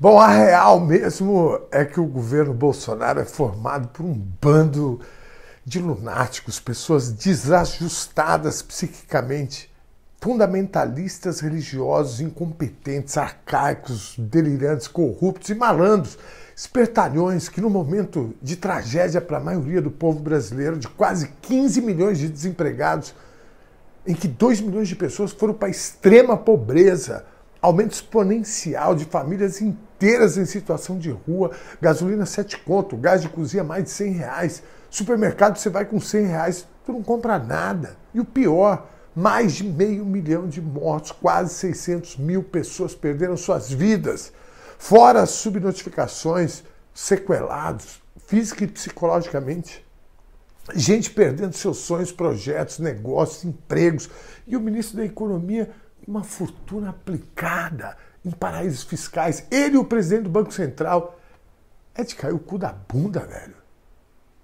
Bom, a real mesmo é que o governo Bolsonaro é formado por um bando de lunáticos, pessoas desajustadas psiquicamente, fundamentalistas religiosos incompetentes, arcaicos, delirantes, corruptos e malandros, espertalhões que no momento de tragédia para a maioria do povo brasileiro, de quase 15 milhões de desempregados, em que 2 milhões de pessoas foram para a extrema pobreza, aumento exponencial de famílias inteiras em situação de rua, gasolina 7 conto, gás de cozinha mais de 100 reais, supermercado você vai com 100 reais, tu não compra nada. E o pior, mais de meio milhão de mortos, quase 600 mil pessoas perderam suas vidas, fora as subnotificações, sequelados, física e psicologicamente. Gente perdendo seus sonhos, projetos, negócios, empregos. E o ministro da Economia uma fortuna aplicada em paraísos fiscais. Ele, o presidente do Banco Central. É de cair o cu da bunda, velho.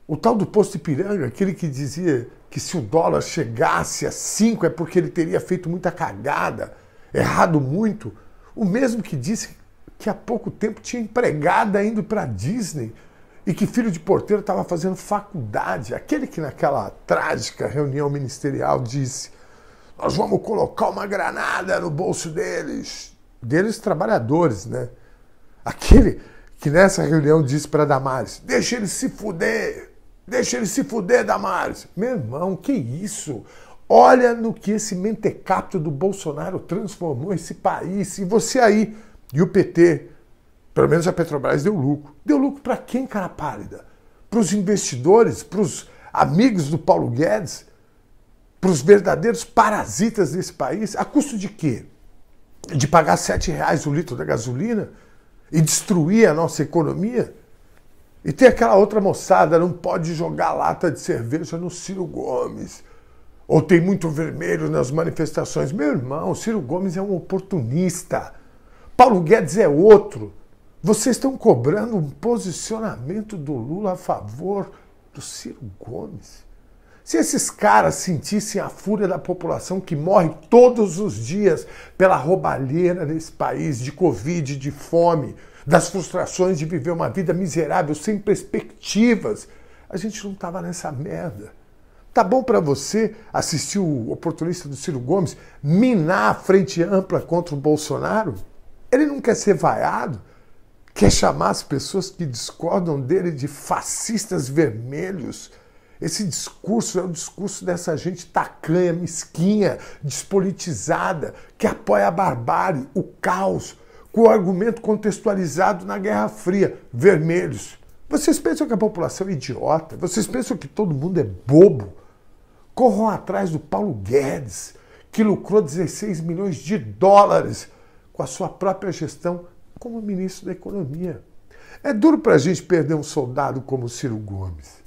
O tal do posto Ipiranga, aquele que dizia que se o dólar chegasse a 5 é porque ele teria feito muita cagada, errado muito. O mesmo que disse que há pouco tempo tinha empregada indo para Disney e que filho de porteiro estava fazendo faculdade. Aquele que naquela trágica reunião ministerial disse nós vamos colocar uma granada no bolso deles. Deles trabalhadores, né? Aquele que nessa reunião disse para Damares: deixa ele se fuder, deixa ele se fuder, Damares. Meu irmão, que isso? Olha no que esse mentecapto do Bolsonaro transformou esse país. E você aí, e o PT, pelo menos a Petrobras deu lucro. Deu lucro para quem, cara pálida? Para os investidores, para os amigos do Paulo Guedes? para os verdadeiros parasitas desse país, a custo de quê? De pagar sete reais o litro da gasolina e destruir a nossa economia? E tem aquela outra moçada, não pode jogar lata de cerveja no Ciro Gomes. Ou tem muito vermelho nas manifestações. Meu irmão, Ciro Gomes é um oportunista. Paulo Guedes é outro. Vocês estão cobrando um posicionamento do Lula a favor do Ciro Gomes. Se esses caras sentissem a fúria da população que morre todos os dias pela roubalheira desse país, de Covid, de fome, das frustrações de viver uma vida miserável, sem perspectivas, a gente não estava nessa merda. Tá bom para você assistir o oportunista do Ciro Gomes minar a frente ampla contra o Bolsonaro? Ele não quer ser vaiado? Quer chamar as pessoas que discordam dele de fascistas vermelhos? Esse discurso é o discurso dessa gente tacanha, mesquinha, despolitizada, que apoia a barbárie, o caos, com o argumento contextualizado na Guerra Fria, vermelhos. Vocês pensam que a população é idiota? Vocês pensam que todo mundo é bobo? Corram atrás do Paulo Guedes, que lucrou 16 milhões de dólares com a sua própria gestão como ministro da Economia. É duro para a gente perder um soldado como Ciro Gomes.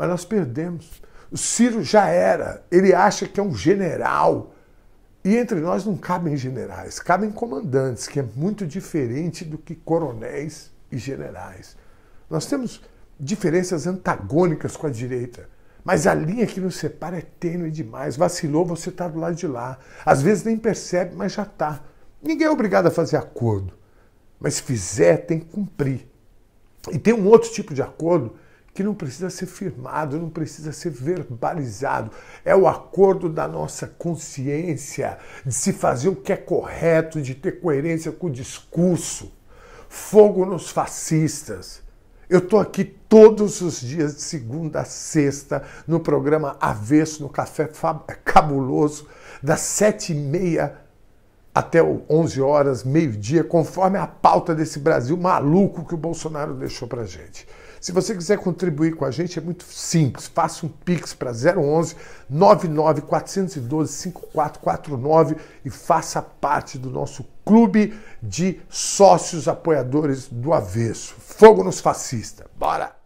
Mas nós perdemos. O Ciro já era. Ele acha que é um general. E entre nós não cabem generais, cabem comandantes, que é muito diferente do que coronéis e generais. Nós temos diferenças antagônicas com a direita. Mas a linha que nos separa é tênue demais. Vacilou, você está do lado de lá. Às vezes nem percebe, mas já está. Ninguém é obrigado a fazer acordo. Mas se fizer, tem que cumprir. E tem um outro tipo de acordo que não precisa ser firmado, não precisa ser verbalizado. É o acordo da nossa consciência de se fazer o que é correto, de ter coerência com o discurso. Fogo nos fascistas. Eu estou aqui todos os dias, de segunda a sexta, no programa Avesso, no Café Fabuloso, das sete e meia até 11 horas, meio-dia, conforme a pauta desse Brasil maluco que o Bolsonaro deixou para gente. Se você quiser contribuir com a gente, é muito simples. Faça um pix para 011 99 412 5449 e faça parte do nosso clube de sócios apoiadores do avesso. Fogo nos fascistas. Bora!